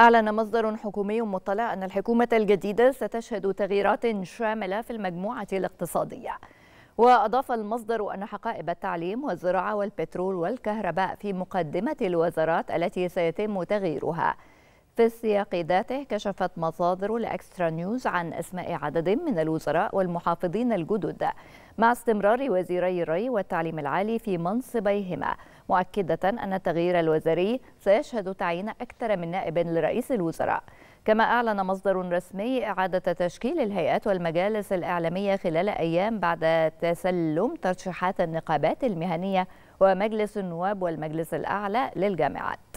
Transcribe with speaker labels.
Speaker 1: أعلن مصدر حكومي مطلع أن الحكومة الجديدة ستشهد تغييرات شاملة في المجموعة الاقتصادية وأضاف المصدر أن حقائب التعليم والزراعة والبترول والكهرباء في مقدمة الوزارات التي سيتم تغييرها في السياق ذاته كشفت مصادر الأكسترا نيوز عن أسماء عدد من الوزراء والمحافظين الجدد مع استمرار وزيري الري والتعليم العالي في منصبيهما مؤكدة أن التغيير الوزاري سيشهد تعيين أكثر من نائب لرئيس الوزراء كما أعلن مصدر رسمي إعادة تشكيل الهيئات والمجالس الإعلامية خلال أيام بعد تسلم ترشيحات النقابات المهنية ومجلس النواب والمجلس الأعلى للجامعات